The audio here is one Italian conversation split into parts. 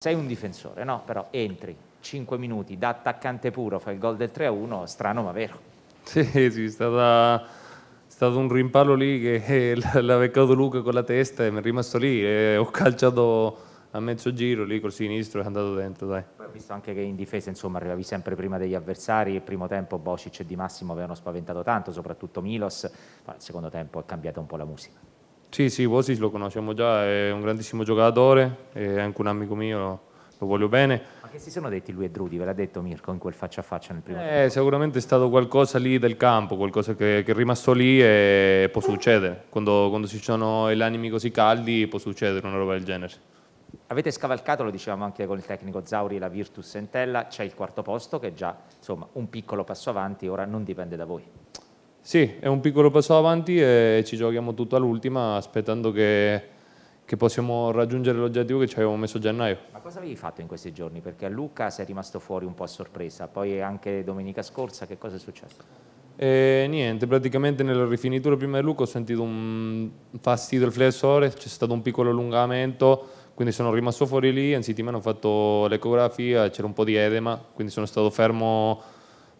Sei un difensore, no? Però entri, 5 minuti, da attaccante puro, fai il gol del 3-1, strano ma vero. Sì, sì, è, stata, è stato un rimpallo lì che eh, l'ha beccato Luca con la testa e mi è rimasto lì e ho calciato a mezzo giro lì col sinistro e è andato dentro, dai. ho visto anche che in difesa, insomma, arrivavi sempre prima degli avversari, il primo tempo Bocic e Di Massimo avevano spaventato tanto, soprattutto Milos, ma il secondo tempo è cambiata un po' la musica. Sì, sì, Wosic lo conosciamo già, è un grandissimo giocatore, è anche un amico mio, lo voglio bene. Ma che si sono detti lui e Drudi, ve l'ha detto Mirko in quel faccia a faccia nel primo eh, tempo? Sicuramente è stato qualcosa lì del campo, qualcosa che, che è rimasto lì e può succedere. Quando, quando ci sono gli animi così caldi può succedere una roba del genere. Avete scavalcato, lo dicevamo anche con il tecnico Zauri, la Virtus Entella, c'è il quarto posto che è già insomma, un piccolo passo avanti, ora non dipende da voi. Sì, è un piccolo passo avanti e ci giochiamo tutto all'ultima aspettando che, che, possiamo raggiungere l'oggettivo che ci avevamo messo a gennaio. Ma cosa avevi fatto in questi giorni? Perché a Luca sei rimasto fuori un po' a sorpresa, poi anche domenica scorsa che cosa è successo? E niente, praticamente nella rifinitura prima di Luca ho sentito un fastidio al flessore, c'è stato un piccolo allungamento, quindi sono rimasto fuori lì, in settimana ho fatto l'ecografia, c'era un po' di edema, quindi sono stato fermo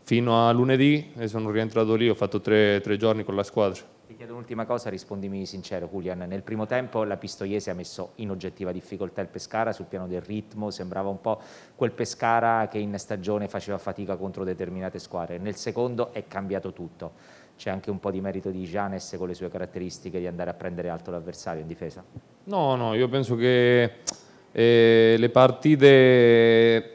fino a lunedì e sono rientrato lì, ho fatto tre, tre giorni con la squadra. Ti chiedo un'ultima cosa, rispondimi sincero Julian, nel primo tempo la Pistoiese ha messo in oggettiva difficoltà il Pescara sul piano del ritmo, sembrava un po' quel Pescara che in stagione faceva fatica contro determinate squadre, nel secondo è cambiato tutto, c'è anche un po' di merito di Gianes con le sue caratteristiche di andare a prendere alto l'avversario in difesa? No, no, io penso che eh, le partite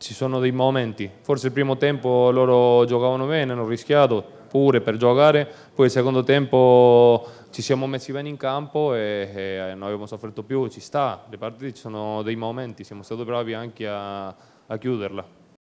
ci sono dei momenti, forse il primo tempo loro giocavano bene, hanno rischiato pure per giocare, poi il secondo tempo ci siamo messi bene in campo e, e non abbiamo sofferto più, ci sta, le partite ci sono dei momenti, siamo stati bravi anche a, a chiuderla.